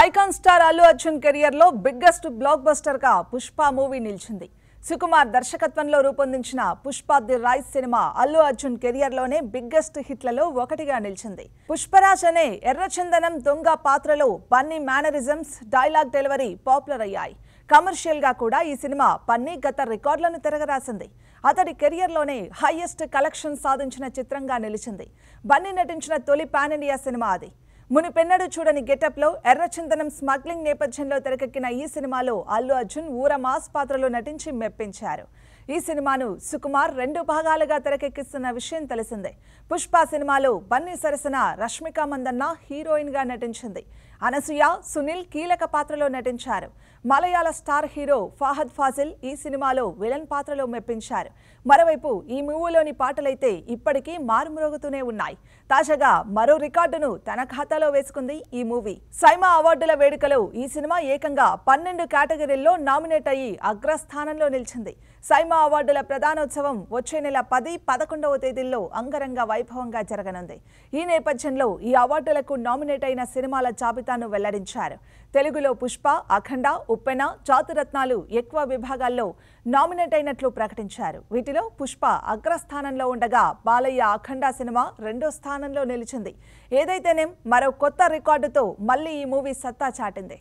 icon star Allu Arjun లో biggest block buster గా Pushpa movie నిలిచింది సుకుమార్ దర్శకత్వంలో రూపొందించిన Pushpa the rise cinema Allu Arjun కెరియర్లోనే బిగ్గెస్ట్ హిట్లలో ఒకటిగా నిలిచింది పుష్పరాజ్ అనే ఎర్రచందనం దొంగ పాత్రలో Bunny mannerisms dialogue delivery popular అయ్యాయి కమర్షియల్గా కూడా ఈ సినిమా పన్నీ గత రికార్డులను తిరగరాసింది అతడి లోనే హైయెస్ట్ కలెక్షన్ సాధించిన చిత్రంగా నిలిచింది బన్నీ నటించిన తొలి పాన్ ఇండియా సినిమా అది మునిపెన్నడు చూడని గెటప్లో ఎర్రచందనం స్మగ్లింగ్ నేపథ్యంలో తెరకెక్కిన ఈ సినిమాలో అల్లు అర్జున్ ఊర మాస్ పాత్రలో నటించి మెప్పించారు ఈ సినిమాను సుకుమార్ రెండు భాగాలుగా తెరకెక్కిస్తున్న విషయం తెలిసిందే పుష్ప సినిమాలో బన్నీ సరసన రష్మిక మందన్న హీరోయిన్గా నటించింది అనసూయ సునీల్ కీలక పాత్రలో నటించారు మలయాళ స్టార్ హీరో ఫాహద్ ఫాజిల్ ఈ సినిమాలో విలన్ పాత్రలో మెప్పించారు మరోవైపు ఈ మూవీలోని పాటలైతే ఇప్పటికీ మారుమ్రోగుతూనే ఉన్నాయి తాజాగా మరో రికార్డును తన ఖాతాలో వేసుకుంది ఈ మూవీ సైమా అవార్డుల వేడుకలో ఈ సినిమా ఏకంగా పన్నెండు కేటగిరీల్లో నామినేట్ అయ్యి అగ్రస్థానంలో నిలిచింది సైమా అవార్డుల ప్రధానోత్సవం వచ్చే నెల పది పదకొండవ తేదీల్లో అంగరంగ వైభవంగా జరగనుంది ఈ నేపథ్యంలో ఈ అవార్డులకు నామినేట్ అయిన సినిమాల జాబితా పథకాన్ని వెల్లడించారు తెలుగులో పుష్ప అఖండ ఉప్పెన చాతురత్నాలు ఎక్కువ విభాగాల్లో నామినేట్ అయినట్లు ప్రకటించారు వీటిలో పుష్ప అగ్రస్థానంలో ఉండగా బాలయ్య అఖండ సినిమా రెండో స్థానంలో నిలిచింది ఏదైతేనేం మరో కొత్త రికార్డుతో మళ్లీ ఈ మూవీ సత్తా చాటింది